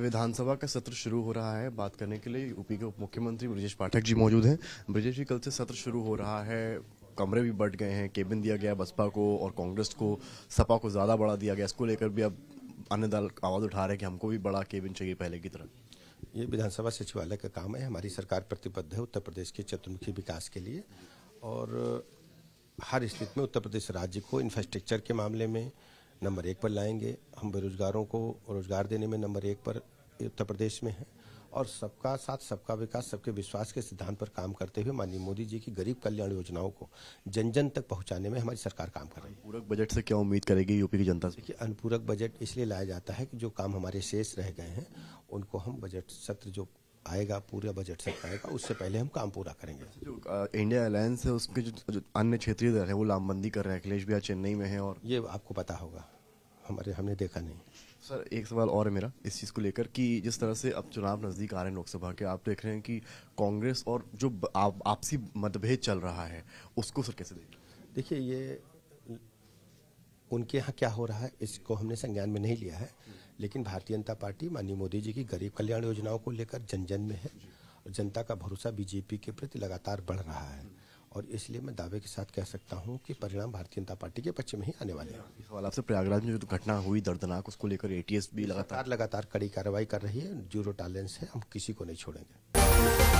विधानसभा का सत्र शुरू हो रहा है बात करने के लिए यूपी के उप मुख्यमंत्री ब्रजेश पाठक जी मौजूद हैं ब्रजेश जी कल से सत्र शुरू हो रहा है कमरे भी बढ़ गए हैं केबिन दिया गया बसपा को और कांग्रेस को सपा को ज़्यादा बड़ा दिया गया इसको लेकर भी अब अन्य दल आवाज़ उठा रहे हैं कि हमको भी बड़ा केबिन चाहिए पहले की तरह ये विधानसभा सचिवालय का काम है हमारी सरकार प्रतिबद्ध है उत्तर प्रदेश के चतुर्मुखी विकास के लिए और हर स्थिति में उत्तर प्रदेश राज्य को इंफ्रास्ट्रक्चर के मामले में नंबर एक पर लाएंगे हम बेरोजगारों को रोजगार देने में नंबर एक पर उत्तर प्रदेश में है और सबका साथ सबका विकास सबके विश्वास के सिद्धांत पर काम करते हुए माननीय मोदी जी की गरीब कल्याण योजनाओं को जन जन तक पहुंचाने में हमारी सरकार काम कर रही है पूरक बजट से क्या उम्मीद करेगी यूपी की जनता से देखिए अनुपूरक बजट इसलिए लाया जाता है कि जो काम हमारे शेष रह गए हैं उनको हम बजट सत्र जो आएगा पूरा बजट से आएगा उससे पहले हम काम पूरा करेंगे अच्छा, जो इंडिया अलायंस है उसके जो, जो अन्य क्षेत्रीय दल है वो लामबंदी कर रहे हैं अखिलेश भैया चेन्नई में है और ये आपको पता होगा हमारे हमने देखा नहीं सर एक सवाल और है मेरा इस चीज़ को लेकर कि जिस तरह से अब चुनाव नज़दीक आ रहे हैं लोकसभा के आप देख रहे हैं कि कांग्रेस और जो आप, आपसी मतभेद चल रहा है उसको सर कैसे देख देखिए ये उनके यहाँ क्या हो रहा है इसको हमने संज्ञान में नहीं लिया है लेकिन भारतीय जनता पार्टी माननीय मोदी जी की गरीब कल्याण योजनाओं को लेकर जन जन में है और जनता का भरोसा बीजेपी के प्रति लगातार बढ़ रहा है और इसलिए मैं दावे के साथ कह सकता हूं कि परिणाम भारतीय जनता पार्टी के पक्ष में ही आने वाले हैं आपसे प्रयागराज में जो घटना हुई दर्दनाक उसको लेकर एटीएस भी लगातार लगातार कड़ी कार्रवाई कर रही है जीरो टॉलरेंस है हम किसी को नहीं छोड़ेंगे